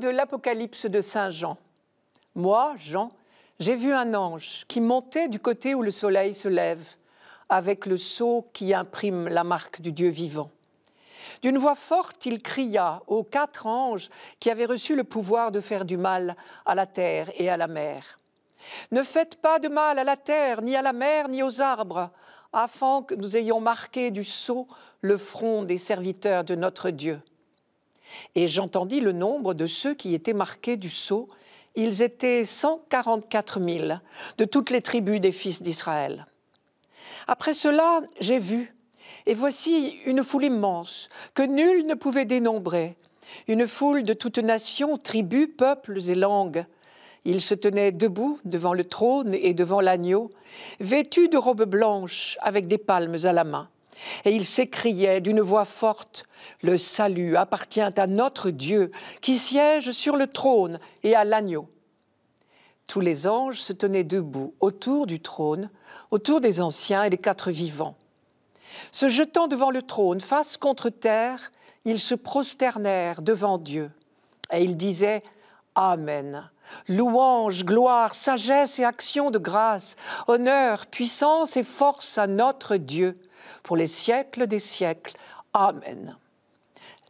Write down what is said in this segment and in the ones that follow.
de l'Apocalypse de Saint Jean. Moi, Jean, j'ai vu un ange qui montait du côté où le soleil se lève, avec le sceau qui imprime la marque du Dieu vivant. D'une voix forte, il cria aux quatre anges qui avaient reçu le pouvoir de faire du mal à la terre et à la mer. Ne faites pas de mal à la terre, ni à la mer, ni aux arbres, afin que nous ayons marqué du sceau le front des serviteurs de notre Dieu. Et j'entendis le nombre de ceux qui étaient marqués du sceau. Ils étaient 144 000 de toutes les tribus des fils d'Israël. Après cela, j'ai vu, et voici une foule immense, que nul ne pouvait dénombrer, une foule de toutes nations, tribus, peuples et langues. Ils se tenaient debout devant le trône et devant l'agneau, vêtus de robes blanches avec des palmes à la main. Et ils s'écriaient d'une voix forte, Le salut appartient à notre Dieu, qui siège sur le trône et à l'agneau. Tous les anges se tenaient debout autour du trône, autour des anciens et des quatre vivants. Se jetant devant le trône, face contre terre, ils se prosternèrent devant Dieu. Et ils disaient, Amen. Louange, gloire, sagesse et action de grâce, honneur, puissance et force à notre Dieu, pour les siècles des siècles. Amen.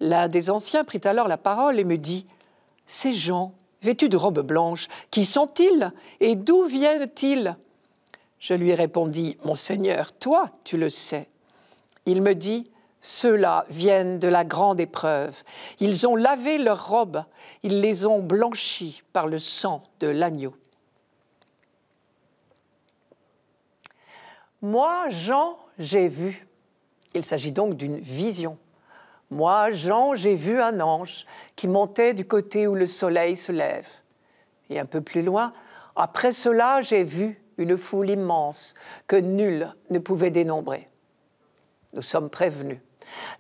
L'un des anciens prit alors la parole et me dit Ces gens, vêtus de robes blanches, qui sont-ils et d'où viennent-ils Je lui répondis Mon Seigneur, toi, tu le sais. Il me dit Ceux-là viennent de la grande épreuve. Ils ont lavé leurs robes, ils les ont blanchies par le sang de l'agneau. Moi, Jean, j'ai vu. Il s'agit donc d'une vision. Moi, Jean, j'ai vu un ange qui montait du côté où le soleil se lève. Et un peu plus loin, après cela, j'ai vu une foule immense que nul ne pouvait dénombrer. Nous sommes prévenus.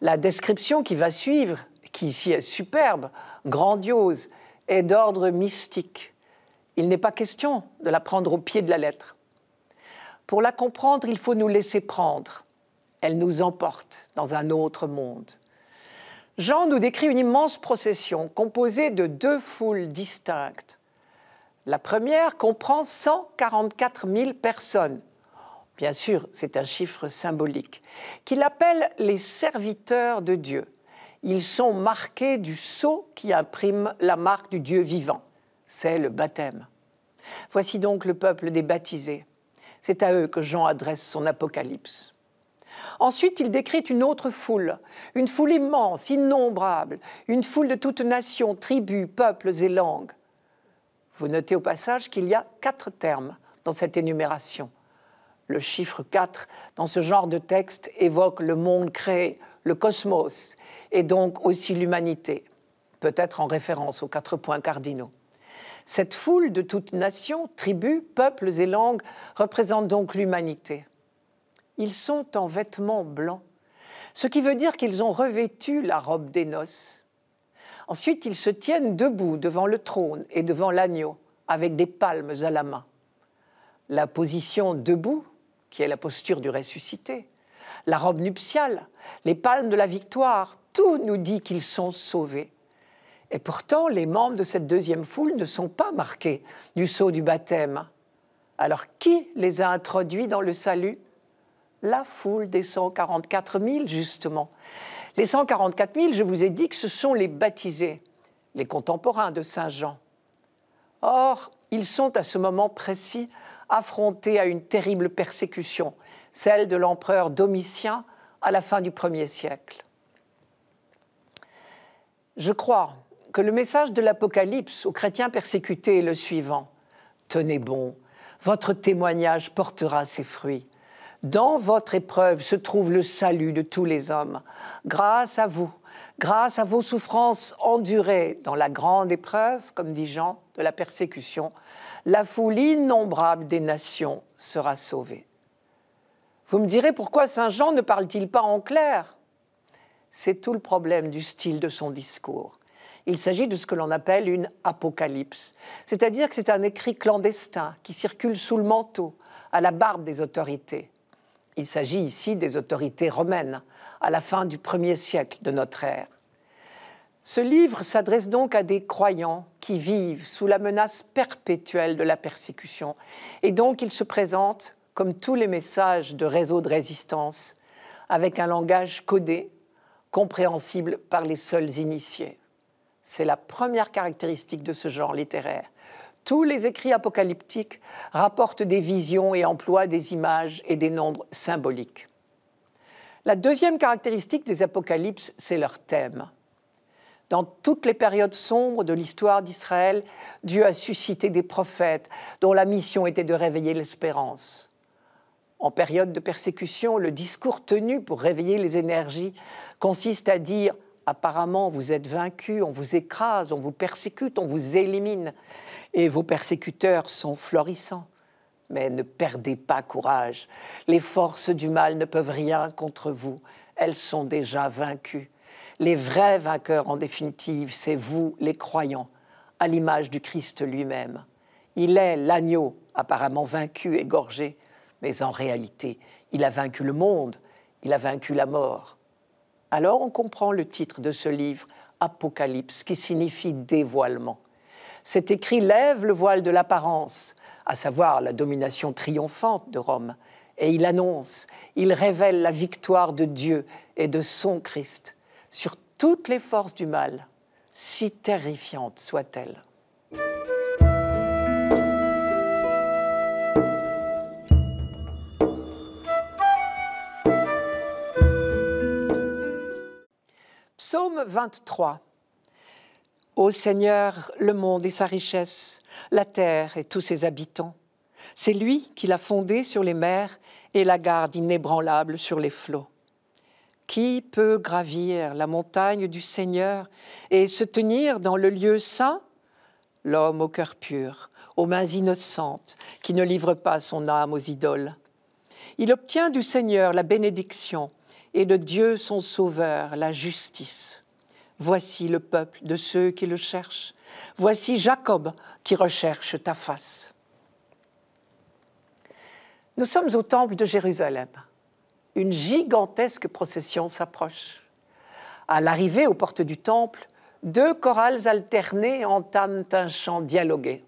La description qui va suivre, qui ici est superbe, grandiose, est d'ordre mystique. Il n'est pas question de la prendre au pied de la lettre. Pour la comprendre, il faut nous laisser prendre. Elle nous emporte dans un autre monde. Jean nous décrit une immense procession composée de deux foules distinctes. La première comprend 144 000 personnes. Bien sûr, c'est un chiffre symbolique, qu'il appelle les serviteurs de Dieu. Ils sont marqués du sceau qui imprime la marque du Dieu vivant. C'est le baptême. Voici donc le peuple des baptisés. C'est à eux que Jean adresse son apocalypse. Ensuite, il décrit une autre foule, une foule immense, innombrable, une foule de toutes nations, tribus, peuples et langues. Vous notez au passage qu'il y a quatre termes dans cette énumération. Le chiffre 4, dans ce genre de texte, évoque le monde créé, le cosmos, et donc aussi l'humanité, peut-être en référence aux quatre points cardinaux. Cette foule de toutes nations, tribus, peuples et langues représente donc l'humanité. Ils sont en vêtements blancs, ce qui veut dire qu'ils ont revêtu la robe des noces. Ensuite, ils se tiennent debout devant le trône et devant l'agneau, avec des palmes à la main. La position debout, qui est la posture du ressuscité, la robe nuptiale, les palmes de la victoire, tout nous dit qu'ils sont sauvés. Et pourtant, les membres de cette deuxième foule ne sont pas marqués du sceau du baptême. Alors qui les a introduits dans le salut La foule des 144 000, justement. Les 144 000, je vous ai dit que ce sont les baptisés, les contemporains de Saint Jean. Or, ils sont à ce moment précis affrontés à une terrible persécution, celle de l'empereur Domitien à la fin du 1 siècle. Je crois que le message de l'Apocalypse aux chrétiens persécutés est le suivant. Tenez bon, votre témoignage portera ses fruits. Dans votre épreuve se trouve le salut de tous les hommes. Grâce à vous, grâce à vos souffrances endurées dans la grande épreuve, comme dit Jean, de la persécution, la foule innombrable des nations sera sauvée. Vous me direz pourquoi Saint Jean ne parle-t-il pas en clair C'est tout le problème du style de son discours. Il s'agit de ce que l'on appelle une apocalypse, c'est-à-dire que c'est un écrit clandestin qui circule sous le manteau, à la barbe des autorités. Il s'agit ici des autorités romaines, à la fin du premier siècle de notre ère. Ce livre s'adresse donc à des croyants qui vivent sous la menace perpétuelle de la persécution, et donc il se présente, comme tous les messages de réseaux de résistance, avec un langage codé, compréhensible par les seuls initiés. C'est la première caractéristique de ce genre littéraire. Tous les écrits apocalyptiques rapportent des visions et emploient des images et des nombres symboliques. La deuxième caractéristique des apocalypses, c'est leur thème. Dans toutes les périodes sombres de l'histoire d'Israël, Dieu a suscité des prophètes dont la mission était de réveiller l'espérance. En période de persécution, le discours tenu pour réveiller les énergies consiste à dire ⁇ apparemment vous êtes vaincus, on vous écrase, on vous persécute, on vous élimine. Et vos persécuteurs sont florissants. Mais ne perdez pas courage. Les forces du mal ne peuvent rien contre vous. Elles sont déjà vaincues. Les vrais vainqueurs, en définitive, c'est vous, les croyants, à l'image du Christ lui-même. Il est l'agneau, apparemment vaincu, égorgé, mais en réalité, il a vaincu le monde, il a vaincu la mort. Alors on comprend le titre de ce livre, Apocalypse, qui signifie dévoilement. Cet écrit lève le voile de l'apparence, à savoir la domination triomphante de Rome, et il annonce, il révèle la victoire de Dieu et de son Christ sur toutes les forces du mal, si terrifiantes soit-elle. Psaume 23. Ô Seigneur, le monde et sa richesse, la terre et tous ses habitants, c'est lui qui l'a fondée sur les mers et la garde inébranlable sur les flots. Qui peut gravir la montagne du Seigneur et se tenir dans le lieu saint L'homme au cœur pur, aux mains innocentes, qui ne livre pas son âme aux idoles. Il obtient du Seigneur la bénédiction et de Dieu son Sauveur, la justice. Voici le peuple de ceux qui le cherchent. Voici Jacob qui recherche ta face. Nous sommes au temple de Jérusalem. Une gigantesque procession s'approche. À l'arrivée aux portes du temple, deux chorales alternées entament un chant dialogué.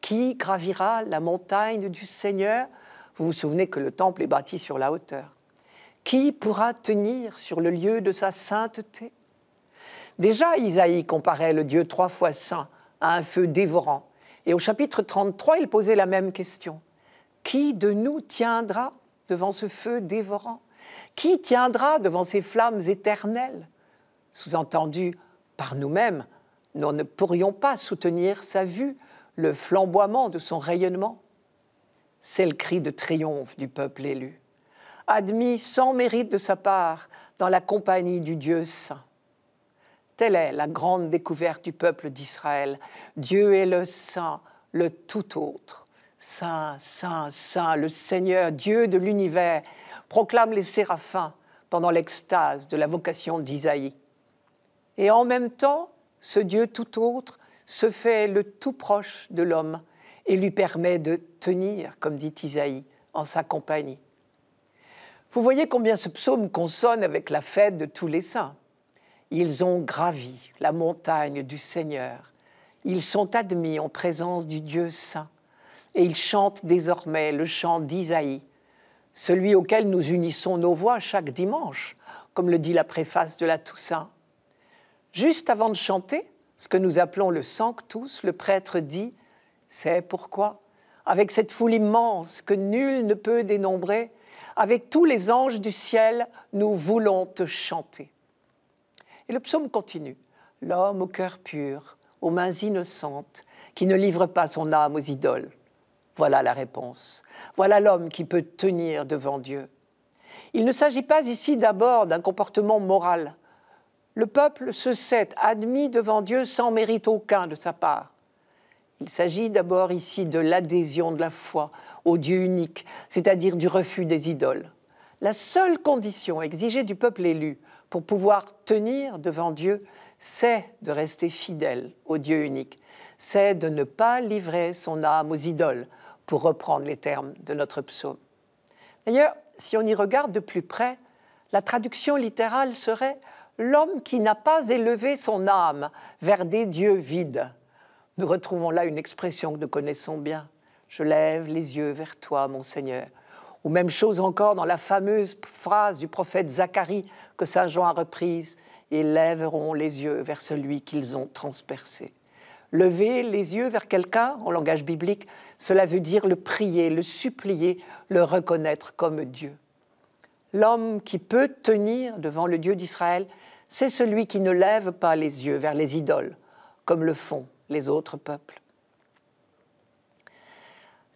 Qui gravira la montagne du Seigneur Vous vous souvenez que le temple est bâti sur la hauteur. Qui pourra tenir sur le lieu de sa sainteté Déjà, Isaïe comparait le Dieu trois fois saint à un feu dévorant. Et au chapitre 33, il posait la même question. Qui de nous tiendra devant ce feu dévorant Qui tiendra devant ces flammes éternelles Sous-entendu, par nous-mêmes, nous ne pourrions pas soutenir sa vue, le flamboiement de son rayonnement. C'est le cri de triomphe du peuple élu admis sans mérite de sa part dans la compagnie du Dieu saint. Telle est la grande découverte du peuple d'Israël. Dieu est le saint, le tout autre. Saint, saint, saint, le Seigneur, Dieu de l'univers, proclament les séraphins pendant l'extase de la vocation d'Isaïe. Et en même temps, ce Dieu tout autre se fait le tout proche de l'homme et lui permet de tenir, comme dit Isaïe, en sa compagnie. Vous voyez combien ce psaume consonne avec la fête de tous les saints. Ils ont gravi la montagne du Seigneur. Ils sont admis en présence du Dieu saint. Et ils chantent désormais le chant d'Isaïe, celui auquel nous unissons nos voix chaque dimanche, comme le dit la préface de la Toussaint. Juste avant de chanter, ce que nous appelons le Sanctus, le prêtre dit C'est pourquoi, avec cette foule immense que nul ne peut dénombrer, avec tous les anges du ciel, nous voulons te chanter. Et le psaume continue. L'homme au cœur pur, aux mains innocentes, qui ne livre pas son âme aux idoles. Voilà la réponse. Voilà l'homme qui peut tenir devant Dieu. Il ne s'agit pas ici d'abord d'un comportement moral. Le peuple se sait admis devant Dieu sans mérite aucun de sa part. Il s'agit d'abord ici de l'adhésion de la foi au Dieu unique, c'est-à-dire du refus des idoles. La seule condition exigée du peuple élu pour pouvoir tenir devant Dieu, c'est de rester fidèle au Dieu unique, c'est de ne pas livrer son âme aux idoles, pour reprendre les termes de notre psaume. D'ailleurs, si on y regarde de plus près, la traduction littérale serait l'homme qui n'a pas élevé son âme vers des dieux vides. Nous retrouvons là une expression que nous connaissons bien. Je lève les yeux vers toi, mon Seigneur. Ou même chose encore dans la fameuse phrase du prophète Zacharie que Saint Jean a reprise. Ils lèveront les yeux vers celui qu'ils ont transpercé. Lever les yeux vers quelqu'un, en langage biblique, cela veut dire le prier, le supplier, le reconnaître comme Dieu. L'homme qui peut tenir devant le Dieu d'Israël, c'est celui qui ne lève pas les yeux vers les idoles, comme le font les autres peuples.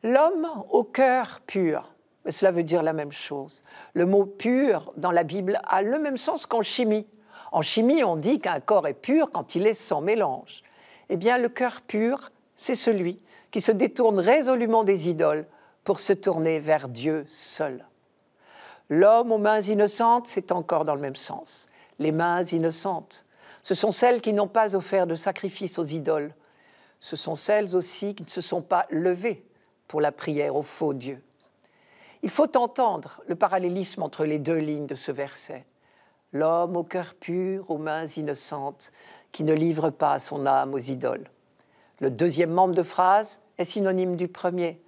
L'homme au cœur pur, cela veut dire la même chose. Le mot pur dans la Bible a le même sens qu'en chimie. En chimie, on dit qu'un corps est pur quand il est sans mélange. Eh bien, le cœur pur, c'est celui qui se détourne résolument des idoles pour se tourner vers Dieu seul. L'homme aux mains innocentes, c'est encore dans le même sens. Les mains innocentes, ce sont celles qui n'ont pas offert de sacrifice aux idoles. Ce sont celles aussi qui ne se sont pas levées pour la prière au faux Dieu. Il faut entendre le parallélisme entre les deux lignes de ce verset. L'homme au cœur pur, aux mains innocentes, qui ne livre pas son âme aux idoles. Le deuxième membre de phrase est synonyme du premier.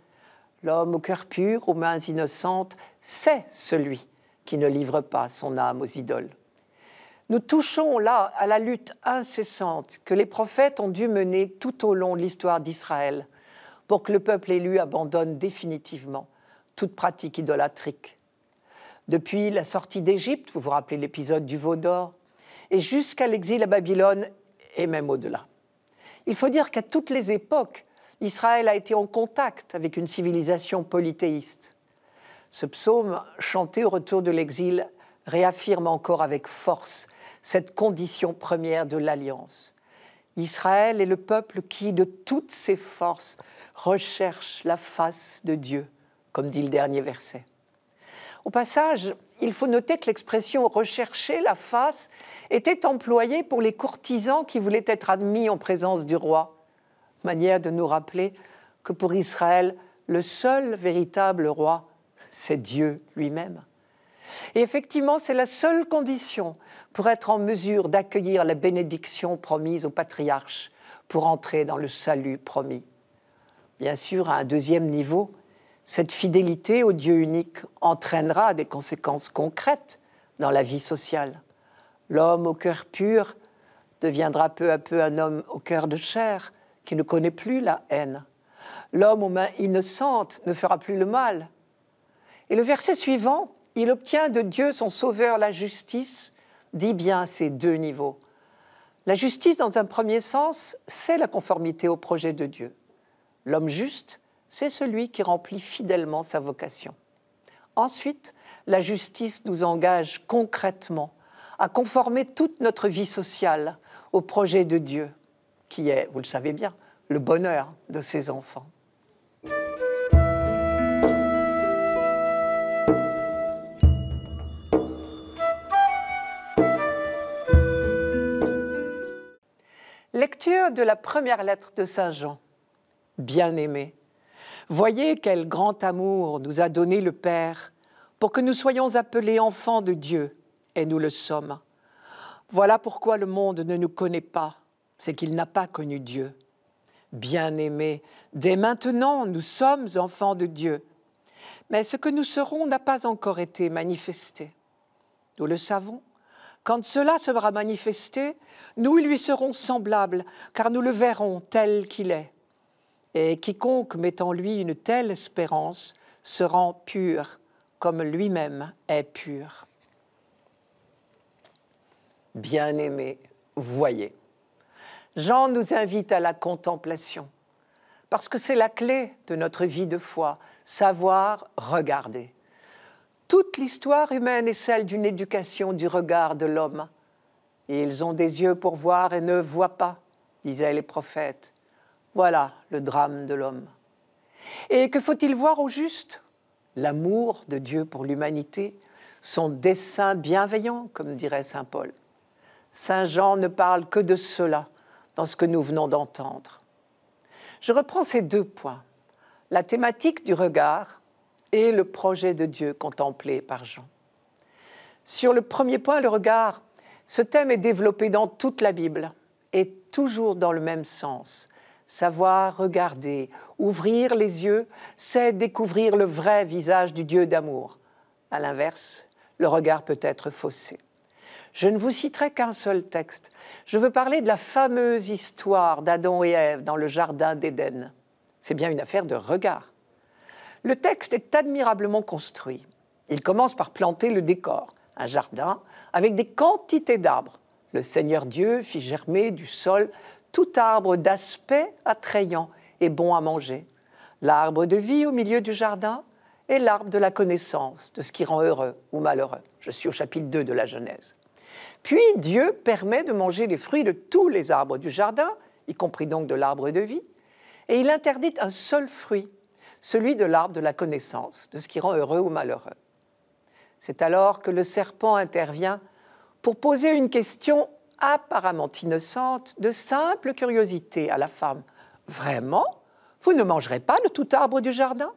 L'homme au cœur pur, aux mains innocentes, c'est celui qui ne livre pas son âme aux idoles. Nous touchons là à la lutte incessante que les prophètes ont dû mener tout au long de l'histoire d'Israël pour que le peuple élu abandonne définitivement toute pratique idolâtrique. Depuis la sortie d'Égypte, vous vous rappelez l'épisode du veau d'or, et jusqu'à l'exil à Babylone et même au-delà. Il faut dire qu'à toutes les époques, Israël a été en contact avec une civilisation polythéiste. Ce psaume, chanté au retour de l'exil, réaffirme encore avec force cette condition première de l'alliance. Israël est le peuple qui, de toutes ses forces, recherche la face de Dieu, comme dit le dernier verset. Au passage, il faut noter que l'expression rechercher la face était employée pour les courtisans qui voulaient être admis en présence du roi, manière de nous rappeler que pour Israël, le seul véritable roi, c'est Dieu lui-même. Et effectivement, c'est la seule condition pour être en mesure d'accueillir la bénédiction promise au patriarche, pour entrer dans le salut promis. Bien sûr, à un deuxième niveau, cette fidélité au Dieu unique entraînera des conséquences concrètes dans la vie sociale. L'homme au cœur pur deviendra peu à peu un homme au cœur de chair, qui ne connaît plus la haine. L'homme aux mains innocentes ne fera plus le mal. Et le verset suivant il obtient de Dieu son Sauveur la justice, dit bien ces deux niveaux. La justice, dans un premier sens, c'est la conformité au projet de Dieu. L'homme juste, c'est celui qui remplit fidèlement sa vocation. Ensuite, la justice nous engage concrètement à conformer toute notre vie sociale au projet de Dieu, qui est, vous le savez bien, le bonheur de ses enfants. Lecture de la première lettre de Saint Jean. Bien-aimés, voyez quel grand amour nous a donné le Père pour que nous soyons appelés enfants de Dieu, et nous le sommes. Voilà pourquoi le monde ne nous connaît pas, c'est qu'il n'a pas connu Dieu. Bien-aimés, dès maintenant nous sommes enfants de Dieu, mais ce que nous serons n'a pas encore été manifesté. Nous le savons, quand cela sera manifesté, nous lui serons semblables, car nous le verrons tel qu'il est. Et quiconque met en lui une telle espérance se rend pur, comme lui-même est pur. Bien-aimés, voyez. Jean nous invite à la contemplation, parce que c'est la clé de notre vie de foi, savoir regarder. Toute l'histoire humaine est celle d'une éducation du regard de l'homme. Ils ont des yeux pour voir et ne voient pas, disaient les prophètes. Voilà le drame de l'homme. Et que faut-il voir au juste L'amour de Dieu pour l'humanité, son dessein bienveillant, comme dirait Saint Paul. Saint Jean ne parle que de cela dans ce que nous venons d'entendre. Je reprends ces deux points. La thématique du regard et le projet de Dieu contemplé par Jean. Sur le premier point, le regard, ce thème est développé dans toute la Bible et toujours dans le même sens. Savoir regarder, ouvrir les yeux, c'est découvrir le vrai visage du Dieu d'amour. À l'inverse, le regard peut être faussé. Je ne vous citerai qu'un seul texte. Je veux parler de la fameuse histoire d'Adam et Ève dans le jardin d'Éden. C'est bien une affaire de regard. Le texte est admirablement construit. Il commence par planter le décor, un jardin, avec des quantités d'arbres. Le Seigneur Dieu fit germer du sol tout arbre d'aspect attrayant et bon à manger, l'arbre de vie au milieu du jardin et l'arbre de la connaissance de ce qui rend heureux ou malheureux. Je suis au chapitre 2 de la Genèse. Puis Dieu permet de manger les fruits de tous les arbres du jardin, y compris donc de l'arbre de vie, et il interdit un seul fruit, celui de l'arbre de la connaissance, de ce qui rend heureux ou malheureux. C'est alors que le serpent intervient pour poser une question apparemment innocente, de simple curiosité à la femme. Vraiment Vous ne mangerez pas de tout arbre du jardin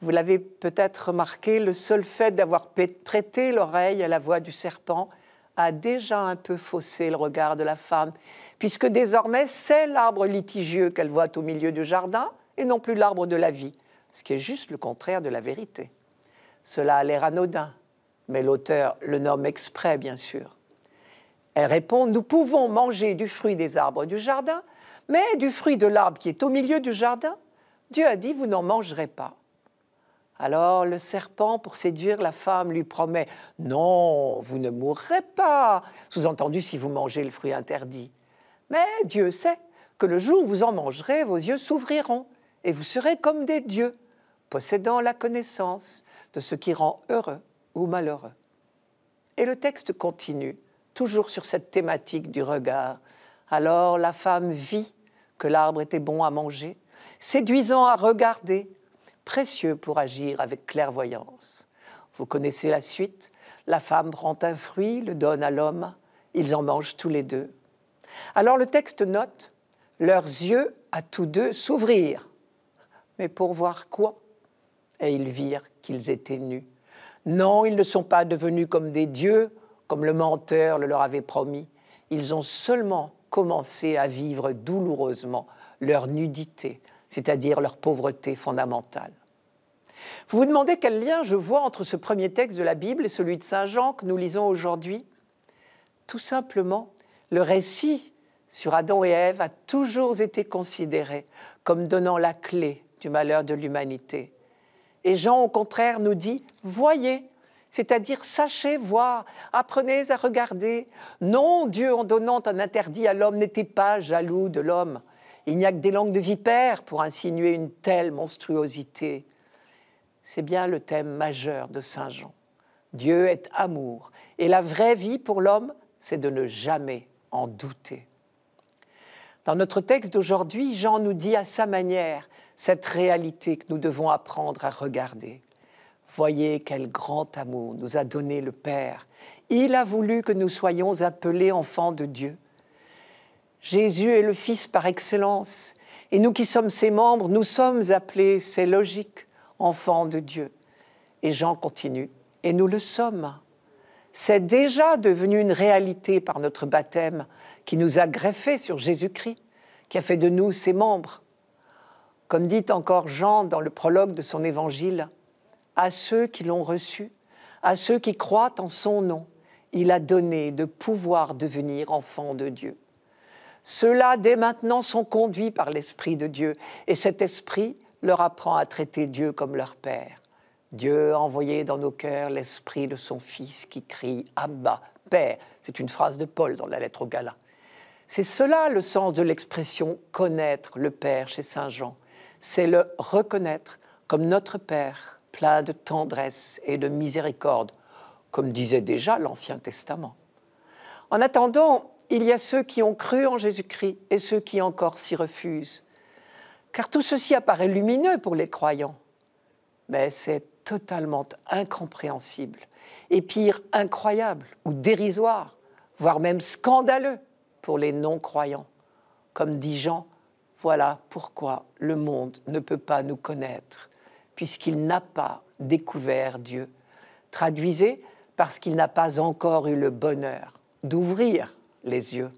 Vous l'avez peut-être remarqué, le seul fait d'avoir prêté l'oreille à la voix du serpent a déjà un peu faussé le regard de la femme, puisque désormais c'est l'arbre litigieux qu'elle voit au milieu du jardin, et non plus l'arbre de la vie, ce qui est juste le contraire de la vérité. Cela a l'air anodin, mais l'auteur le nomme exprès, bien sûr. Elle répond Nous pouvons manger du fruit des arbres du jardin, mais du fruit de l'arbre qui est au milieu du jardin, Dieu a dit Vous n'en mangerez pas. Alors le serpent, pour séduire la femme, lui promet Non, vous ne mourrez pas, sous-entendu si vous mangez le fruit interdit. Mais Dieu sait que le jour où vous en mangerez, vos yeux s'ouvriront et vous serez comme des dieux, possédant la connaissance de ce qui rend heureux ou malheureux. Et le texte continue, toujours sur cette thématique du regard. Alors la femme vit que l'arbre était bon à manger, séduisant à regarder, précieux pour agir avec clairvoyance. Vous connaissez la suite, la femme prend un fruit, le donne à l'homme, ils en mangent tous les deux. Alors le texte note, leurs yeux à tous deux s'ouvrirent, mais pour voir quoi Et ils virent qu'ils étaient nus. Non, ils ne sont pas devenus comme des dieux, comme le menteur le leur avait promis. Ils ont seulement commencé à vivre douloureusement leur nudité, c'est-à-dire leur pauvreté fondamentale. Vous vous demandez quel lien je vois entre ce premier texte de la Bible et celui de Saint Jean que nous lisons aujourd'hui Tout simplement, le récit sur Adam et Ève a toujours été considéré comme donnant la clé du malheur de l'humanité. Et Jean, au contraire, nous dit, voyez, c'est-à-dire sachez voir, apprenez à regarder. Non, Dieu, en donnant un interdit à l'homme, n'était pas jaloux de l'homme. Il n'y a que des langues de vipère pour insinuer une telle monstruosité. C'est bien le thème majeur de Saint Jean. Dieu est amour, et la vraie vie pour l'homme, c'est de ne jamais en douter. Dans notre texte d'aujourd'hui, Jean nous dit à sa manière cette réalité que nous devons apprendre à regarder. Voyez quel grand amour nous a donné le Père. Il a voulu que nous soyons appelés enfants de Dieu. Jésus est le Fils par excellence, et nous qui sommes ses membres, nous sommes appelés, c'est logique, enfants de Dieu. Et Jean continue, et nous le sommes. C'est déjà devenu une réalité par notre baptême qui nous a greffés sur Jésus-Christ, qui a fait de nous ses membres. Comme dit encore Jean dans le prologue de son évangile, à ceux qui l'ont reçu, à ceux qui croient en son nom, il a donné de pouvoir devenir enfants de Dieu. Ceux-là, dès maintenant, sont conduits par l'Esprit de Dieu, et cet Esprit leur apprend à traiter Dieu comme leur Père. Dieu a envoyé dans nos cœurs l'Esprit de son Fils qui crie Abba, Père. C'est une phrase de Paul dans la lettre aux Galates. C'est cela le sens de l'expression connaître le Père chez Saint Jean c'est le reconnaître comme notre Père, plein de tendresse et de miséricorde, comme disait déjà l'Ancien Testament. En attendant, il y a ceux qui ont cru en Jésus-Christ et ceux qui encore s'y refusent. Car tout ceci apparaît lumineux pour les croyants, mais c'est totalement incompréhensible, et pire, incroyable ou dérisoire, voire même scandaleux pour les non-croyants. Comme dit Jean, voilà pourquoi le monde ne peut pas nous connaître, puisqu'il n'a pas découvert Dieu. Traduisez, parce qu'il n'a pas encore eu le bonheur d'ouvrir les yeux.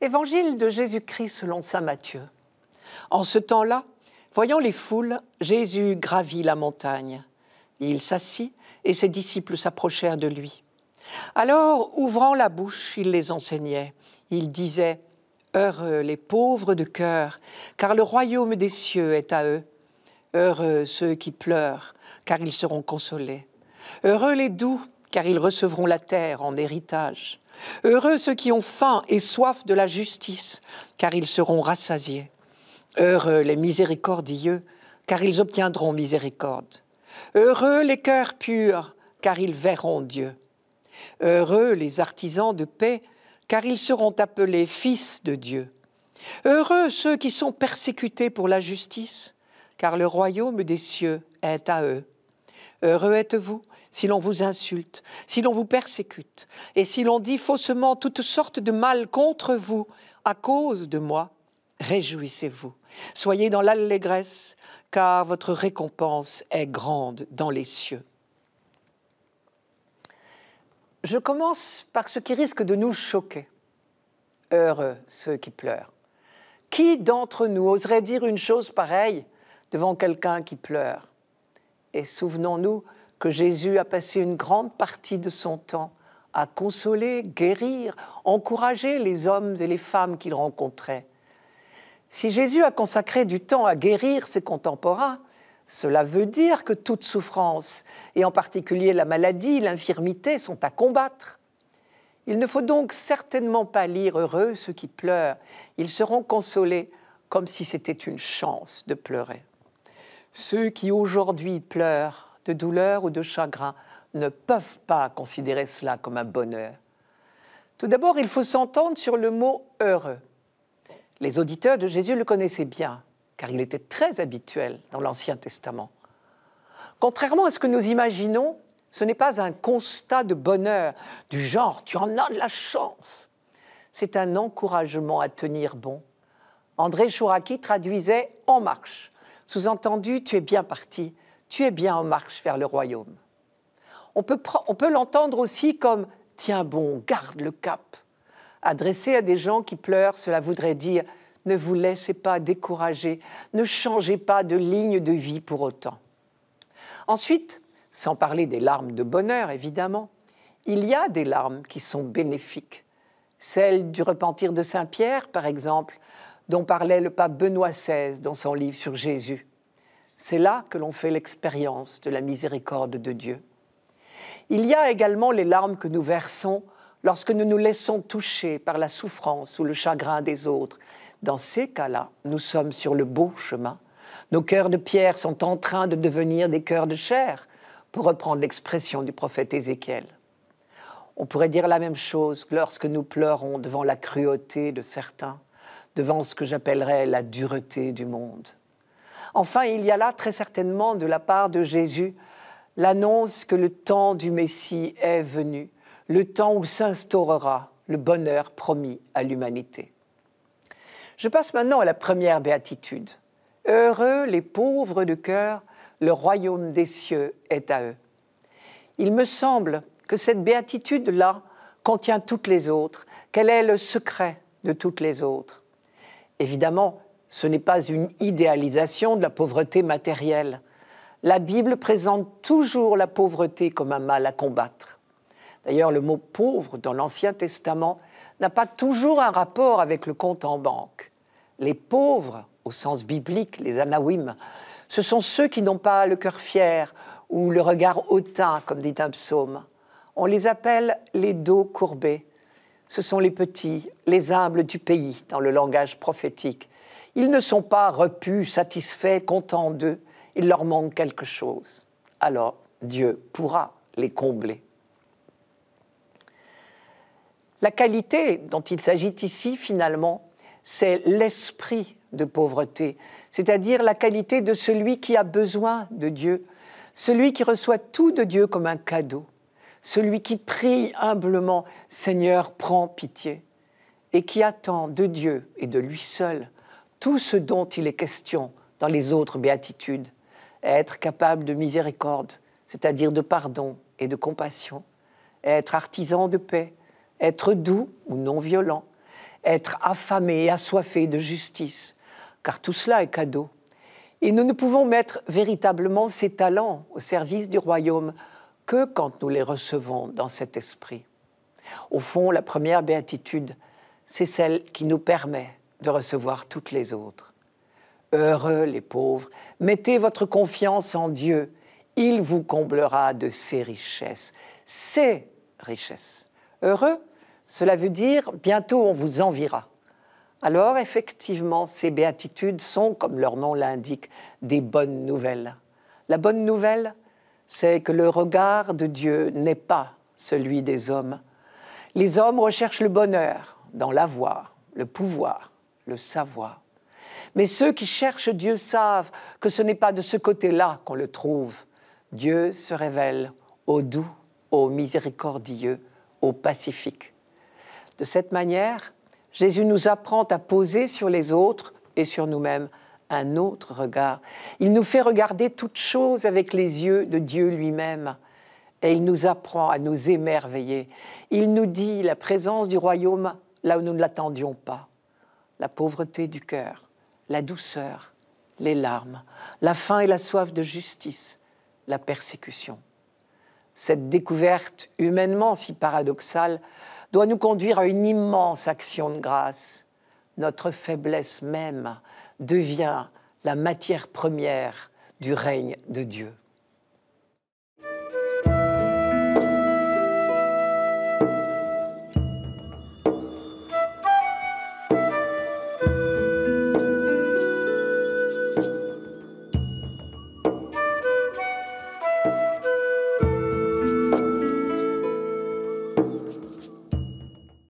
Évangile de Jésus-Christ selon Saint Matthieu. En ce temps-là, Voyant les foules, Jésus gravit la montagne. Il s'assit et ses disciples s'approchèrent de lui. Alors, ouvrant la bouche, il les enseignait. Il disait Heureux les pauvres de cœur, car le royaume des cieux est à eux. Heureux ceux qui pleurent, car ils seront consolés. Heureux les doux, car ils recevront la terre en héritage. Heureux ceux qui ont faim et soif de la justice, car ils seront rassasiés. Heureux les miséricordieux, car ils obtiendront miséricorde. Heureux les cœurs purs, car ils verront Dieu. Heureux les artisans de paix, car ils seront appelés fils de Dieu. Heureux ceux qui sont persécutés pour la justice, car le royaume des cieux est à eux. Heureux êtes-vous si l'on vous insulte, si l'on vous persécute, et si l'on dit faussement toutes sortes de mal contre vous à cause de moi. Réjouissez-vous, soyez dans l'allégresse, car votre récompense est grande dans les cieux. Je commence par ce qui risque de nous choquer. Heureux ceux qui pleurent. Qui d'entre nous oserait dire une chose pareille devant quelqu'un qui pleure Et souvenons-nous que Jésus a passé une grande partie de son temps à consoler, guérir, encourager les hommes et les femmes qu'il rencontrait. Si Jésus a consacré du temps à guérir ses contemporains, cela veut dire que toute souffrance, et en particulier la maladie, l'infirmité, sont à combattre. Il ne faut donc certainement pas lire heureux ceux qui pleurent, ils seront consolés comme si c'était une chance de pleurer. Ceux qui aujourd'hui pleurent de douleur ou de chagrin ne peuvent pas considérer cela comme un bonheur. Tout d'abord, il faut s'entendre sur le mot heureux. Les auditeurs de Jésus le connaissaient bien, car il était très habituel dans l'Ancien Testament. Contrairement à ce que nous imaginons, ce n'est pas un constat de bonheur du genre ⁇ tu en as de la chance ⁇ C'est un encouragement à tenir bon. André Chouraki traduisait ⁇ En marche ⁇ sous-entendu ⁇ tu es bien parti, tu es bien en marche vers le royaume ⁇ On peut, peut l'entendre aussi comme ⁇ tiens bon, garde le cap ⁇ Adressé à des gens qui pleurent, cela voudrait dire ne vous laissez pas décourager, ne changez pas de ligne de vie pour autant. Ensuite, sans parler des larmes de bonheur, évidemment, il y a des larmes qui sont bénéfiques. celles du repentir de Saint Pierre, par exemple, dont parlait le pape Benoît XVI dans son livre sur Jésus. C'est là que l'on fait l'expérience de la miséricorde de Dieu. Il y a également les larmes que nous versons lorsque nous nous laissons toucher par la souffrance ou le chagrin des autres, dans ces cas-là, nous sommes sur le beau chemin. Nos cœurs de pierre sont en train de devenir des cœurs de chair, pour reprendre l'expression du prophète Ézéchiel. On pourrait dire la même chose lorsque nous pleurons devant la cruauté de certains, devant ce que j'appellerais la dureté du monde. Enfin, il y a là très certainement de la part de Jésus l'annonce que le temps du Messie est venu, le temps où s'instaurera le bonheur promis à l'humanité. Je passe maintenant à la première béatitude. Heureux les pauvres de cœur, le royaume des cieux est à eux. Il me semble que cette béatitude-là contient toutes les autres, qu'elle est le secret de toutes les autres. Évidemment, ce n'est pas une idéalisation de la pauvreté matérielle. La Bible présente toujours la pauvreté comme un mal à combattre. D'ailleurs, le mot pauvre dans l'Ancien Testament n'a pas toujours un rapport avec le compte en banque. Les pauvres, au sens biblique, les anawim, ce sont ceux qui n'ont pas le cœur fier ou le regard hautain, comme dit un psaume. On les appelle les dos courbés. Ce sont les petits, les humbles du pays, dans le langage prophétique. Ils ne sont pas repus, satisfaits, contents d'eux. Il leur manque quelque chose. Alors Dieu pourra les combler. La qualité dont il s'agit ici, finalement, c'est l'esprit de pauvreté, c'est-à-dire la qualité de celui qui a besoin de Dieu, celui qui reçoit tout de Dieu comme un cadeau, celui qui prie humblement Seigneur, prends pitié, et qui attend de Dieu et de lui seul tout ce dont il est question dans les autres béatitudes, être capable de miséricorde, c'est-à-dire de pardon et de compassion, être artisan de paix, être doux ou non violent, être affamé et assoiffé de justice, car tout cela est cadeau. Et nous ne pouvons mettre véritablement ces talents au service du royaume que quand nous les recevons dans cet esprit. Au fond, la première béatitude, c'est celle qui nous permet de recevoir toutes les autres. Heureux les pauvres, mettez votre confiance en Dieu, il vous comblera de ses richesses, ses richesses. Heureux cela veut dire bientôt on vous enviera ». Alors effectivement, ces béatitudes sont, comme leur nom l'indique, des bonnes nouvelles. La bonne nouvelle, c'est que le regard de Dieu n'est pas celui des hommes. Les hommes recherchent le bonheur dans l'avoir, le pouvoir, le savoir. Mais ceux qui cherchent Dieu savent que ce n'est pas de ce côté-là qu'on le trouve. Dieu se révèle au doux, au miséricordieux, au pacifique. De cette manière, Jésus nous apprend à poser sur les autres et sur nous-mêmes un autre regard. Il nous fait regarder toutes choses avec les yeux de Dieu lui-même. Et il nous apprend à nous émerveiller. Il nous dit la présence du royaume là où nous ne l'attendions pas. La pauvreté du cœur, la douceur, les larmes, la faim et la soif de justice, la persécution. Cette découverte humainement si paradoxale doit nous conduire à une immense action de grâce. Notre faiblesse même devient la matière première du règne de Dieu.